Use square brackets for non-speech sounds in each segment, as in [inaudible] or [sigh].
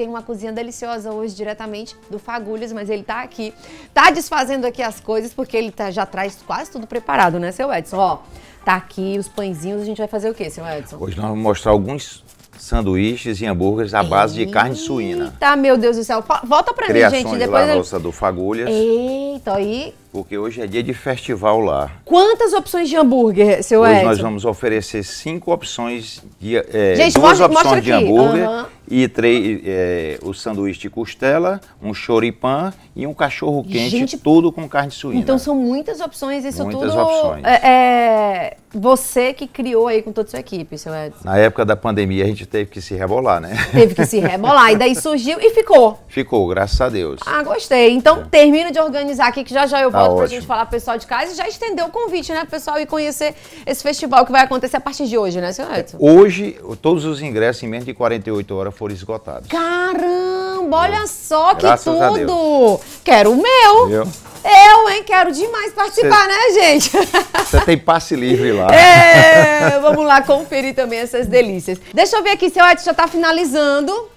tem uma cozinha deliciosa hoje diretamente do Fagulhas, mas ele tá aqui, tá desfazendo aqui as coisas porque ele tá, já traz quase tudo preparado, né, seu Edson? Ó, tá aqui os pãezinhos, a gente vai fazer o quê, seu Edson? Hoje nós vamos mostrar alguns sanduíches e hambúrgueres à base Eita, de carne suína. Tá, meu Deus do céu. Volta pra Criações mim, gente. Depois lá eu... nossa do Fagulhas. Eita, aí. Porque hoje é dia de festival lá. Quantas opções de hambúrguer, seu Edson? Hoje nós vamos oferecer cinco opções de é, gente, duas mostra, opções mostra de hambúrguer uhum. e três é, o sanduíche de costela, um choripan e um cachorro quente, gente, tudo com carne suína. Então são muitas opções, isso muitas tudo. Muitas opções. é... é você que criou aí com toda a sua equipe, seu Edson. Na época da pandemia a gente teve que se rebolar, né? Teve que se [laughs] rebolar. e daí surgiu e ficou. Ficou, graças a Deus. Ah, gostei. Então é. termino de organizar aqui, que já já eu tá volto tá pra ótimo. gente falar pro pessoal de casa e já estendeu o convite, né, pro pessoal ir conhecer esse festival que vai acontecer a partir de hoje, né, seu Edson? É, hoje, todos os ingressos em menos de 48 horas foram esgotados. Caramba, olha é. só que graças tudo! Quero o meu! Viu? Eu, hein, quero demais participar, Cê... né, gente? Você tem passe livre lá. [laughs] É, vamos lá conferir também essas delícias. Deixa eu ver aqui, seu Edson já tá finalizando.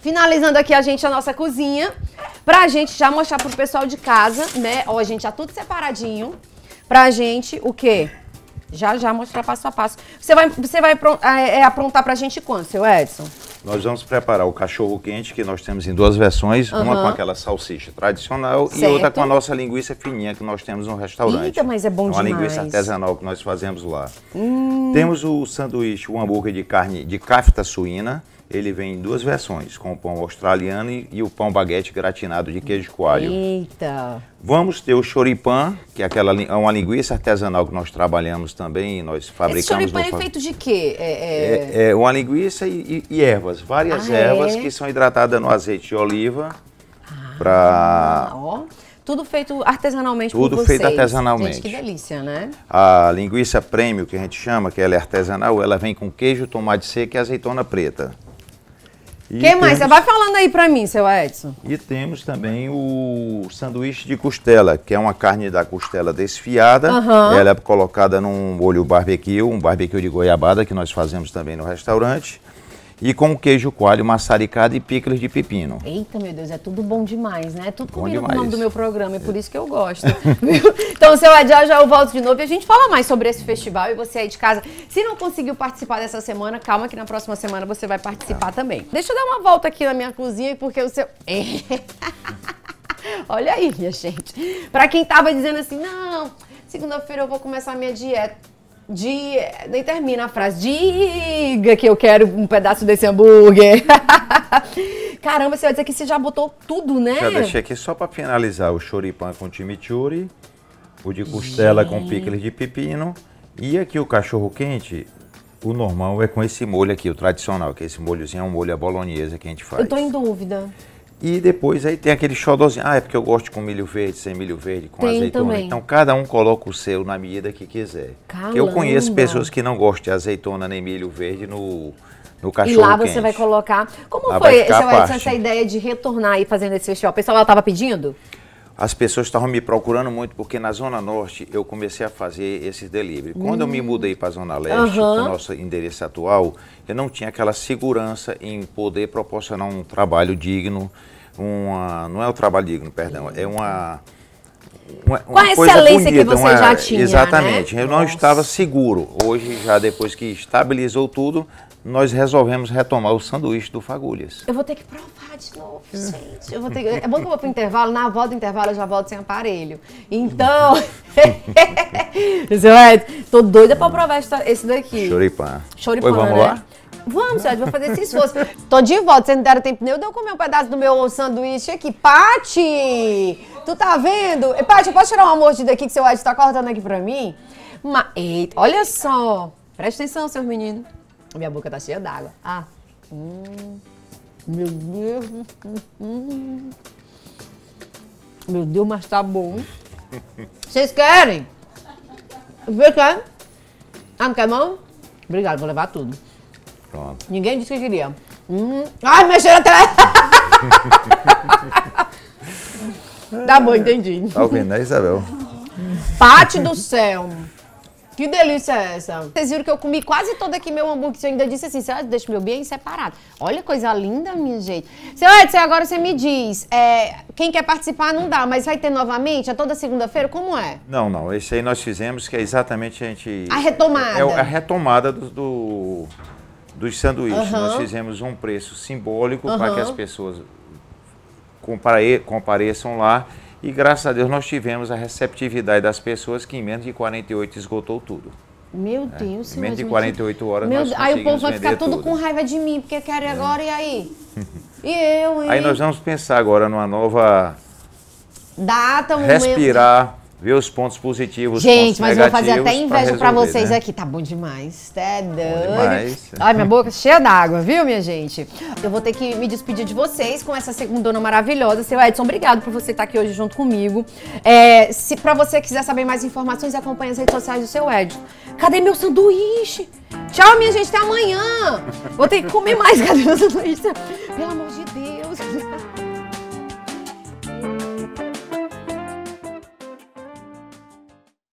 Finalizando aqui a gente a nossa cozinha. Pra gente já mostrar pro pessoal de casa, né? Ó, a gente já tudo separadinho. Pra gente, o quê? Já, já mostrar passo a passo. Você vai, você vai ah, é, é aprontar pra gente quando, seu Edson? Nós vamos preparar o cachorro quente, que nós temos em duas versões, uhum. uma com aquela salsicha tradicional certo. e outra com a nossa linguiça fininha que nós temos no restaurante. Eita, mas é bom é uma demais. linguiça artesanal que nós fazemos lá. Hum. Temos o sanduíche, o hambúrguer de carne de cafta suína, ele vem em duas versões, com o pão australiano e o pão baguete gratinado de queijo coalho. Eita! Vamos ter o choripan, que é aquela, é uma linguiça artesanal que nós trabalhamos também, nós fabricamos... Esse choripan no... é feito de quê? É, é... é, é uma linguiça e, e ervas, várias ah, é? ervas que são hidratadas no azeite de oliva ah, para... Tudo feito artesanalmente Tudo por vocês. feito artesanalmente. Gente, que delícia, né? A linguiça prêmio, que a gente chama, que ela é artesanal, ela vem com queijo, tomate seco e azeitona preta. Quem temos... mais? Você vai falando aí para mim, seu Edson. E temos também o sanduíche de costela, que é uma carne da costela desfiada. Uhum. Ela é colocada num molho barbecue, um barbecue de goiabada que nós fazemos também no restaurante e com queijo coalho, maçaricado e picles de pepino. Eita, meu Deus, é tudo bom demais, né? É tudo bom combina demais. com o nome do meu programa, é por é. isso que eu gosto. [laughs] então, seu Adiel, já eu volto de novo e a gente fala mais sobre esse festival e você aí de casa. Se não conseguiu participar dessa semana, calma que na próxima semana você vai participar é. também. Deixa eu dar uma volta aqui na minha cozinha, porque o seu... [laughs] Olha aí, minha gente. Pra quem tava dizendo assim, não, segunda-feira eu vou começar a minha dieta de. Daí termina a frase. Diga que eu quero um pedaço desse hambúrguer. [laughs] Caramba, você vai dizer que você já botou tudo, né? Já deixei aqui só para finalizar o choripan com chimichurri, o de costela Gente. com picles de pepino e aqui o cachorro quente. O normal é com esse molho aqui, o tradicional, que esse molhozinho é um molho à bolonhesa que a gente faz. Eu tô em dúvida. E depois aí tem aquele xodózinho. Ah, é porque eu gosto com milho verde, sem milho verde, com tem azeitona. Também. Então cada um coloca o seu na medida que quiser. Eu conheço pessoas que não gostam de azeitona nem milho verde no, no cachorro. E lá você vai colocar. Como lá foi vai essa, essa, ideia de retornar e fazendo esse festival? O pessoal estava pedindo? as pessoas estavam me procurando muito porque na Zona Norte eu comecei a fazer esses delivery. Quando hum. eu me hum. mudei para a Zona Leste, uhum. o nosso endereço atual, eu não tinha aquela segurança em poder proporcionar um trabalho digno, uma, não é o um trabalho digno, perdão, é uma uma, Com a excelência bonita, que você uma, já tinha. Né? Exatamente. Né? Eu Nossa. não estava seguro. Hoje, já depois que estabilizou tudo, nós resolvemos retomar o sanduíche do Fagulhas. Eu vou ter que provar de novo, gente. Eu vou ter É bom que eu vou pro intervalo, na volta do intervalo eu já volto sem aparelho. Então. [laughs] Tô doida pra provar esse daqui. Choripã. Choripã. Pois vamos né? lá? Vamos, Sérgio, vou fazer esse esforço. [laughs] Tô de volta, vocês não deram tempo nem eu de eu comer um pedaço do meu sanduíche aqui. Pati! Tu tá vendo? Eh, Pati, eu posso tirar uma mordida aqui que seu Ed tá cortando aqui pra mim? Uma... Eita, olha só. Presta atenção, seus meninos. Minha boca tá cheia d'água. Ah. Hum. Meu Deus. Hum. Meu Deus, mas tá bom. Vocês querem? Vê, quer? Ah, não quer mão? Obrigado, vou levar tudo. Pronto. Ninguém disse que queria. Hum. Ai, mexeram até. [laughs] tá bom, entendi. Tá ouvindo, né, Isabel? Pate do céu. Que delícia é essa? Vocês viram que eu comi quase todo aqui meu hambúrguer. Eu ainda disse assim, você deixa meu bem separado. Olha coisa linda, minha gente. Seu Edson, agora você me diz, é, quem quer participar não dá, mas vai ter novamente? É toda segunda-feira? Como é? Não, não. Esse aí nós fizemos que é exatamente a gente... A retomada. É, é a retomada do, do dos sanduíches. Uhum. Nós fizemos um preço simbólico uhum. para que as pessoas compareçam lá. E graças a Deus nós tivemos a receptividade das pessoas que em menos de 48 esgotou tudo. Meu é, Deus, é. Em menos de 48 horas Meu nós Aí o povo vai ficar todo tudo. com raiva de mim, porque quer é. agora e aí? [laughs] e eu, hein? Aí nós vamos pensar agora numa nova... Data, um Respirar... Momento ver os pontos positivos. Gente, pontos mas vou fazer até inveja para vocês né? aqui. Tá bom demais. tá doido. Ai, minha boca cheia d'água, viu, minha gente? Eu vou ter que me despedir de vocês com essa segundona maravilhosa. Seu Edson, obrigado por você estar tá aqui hoje junto comigo. É, se para você quiser saber mais informações, acompanhe as redes sociais do seu Edson. Cadê meu sanduíche? Tchau, minha gente. Até amanhã. Vou ter que comer mais. [laughs] Cadê meu sanduíche? Pelo amor